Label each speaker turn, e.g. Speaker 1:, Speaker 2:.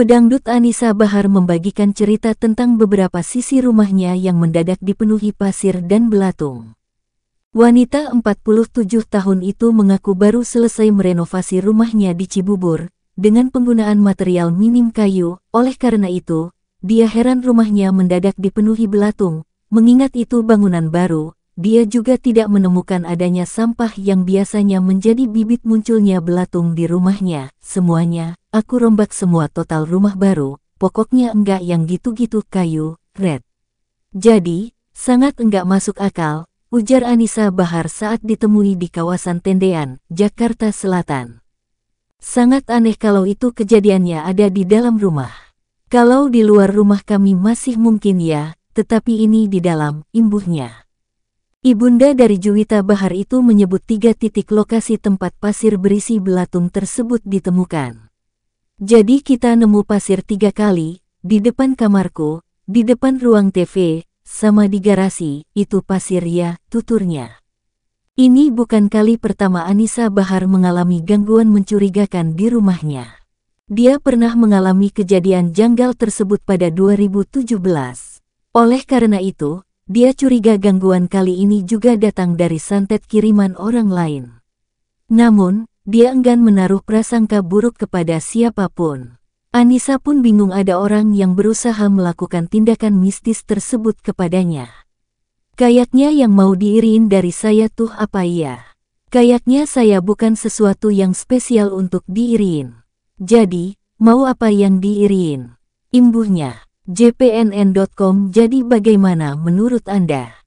Speaker 1: Pedangdut Anissa Bahar membagikan cerita tentang beberapa sisi rumahnya yang mendadak dipenuhi pasir dan belatung. Wanita 47 tahun itu mengaku baru selesai merenovasi rumahnya di Cibubur, dengan penggunaan material minim kayu, oleh karena itu, dia heran rumahnya mendadak dipenuhi belatung, mengingat itu bangunan baru, dia juga tidak menemukan adanya sampah yang biasanya menjadi bibit munculnya belatung di rumahnya, semuanya Aku rombak semua total rumah baru, pokoknya enggak yang gitu-gitu kayu, red. Jadi, sangat enggak masuk akal, ujar Anissa Bahar saat ditemui di kawasan Tendean, Jakarta Selatan. Sangat aneh kalau itu kejadiannya ada di dalam rumah. Kalau di luar rumah kami masih mungkin ya, tetapi ini di dalam, imbuhnya. Ibunda dari Juwita Bahar itu menyebut tiga titik lokasi tempat pasir berisi belatung tersebut ditemukan. Jadi kita nemu pasir tiga kali, di depan kamarku, di depan ruang TV, sama di garasi, itu pasir ya, tuturnya. Ini bukan kali pertama Anissa Bahar mengalami gangguan mencurigakan di rumahnya. Dia pernah mengalami kejadian janggal tersebut pada 2017. Oleh karena itu, dia curiga gangguan kali ini juga datang dari santet kiriman orang lain. Namun, dia enggan menaruh prasangka buruk kepada siapapun. Anissa pun bingung ada orang yang berusaha melakukan tindakan mistis tersebut kepadanya. Kayaknya yang mau diirin dari saya tuh apa iya? Kayaknya saya bukan sesuatu yang spesial untuk diirin. Jadi, mau apa yang diirin? Imbuhnya, jpnn.com jadi bagaimana menurut Anda?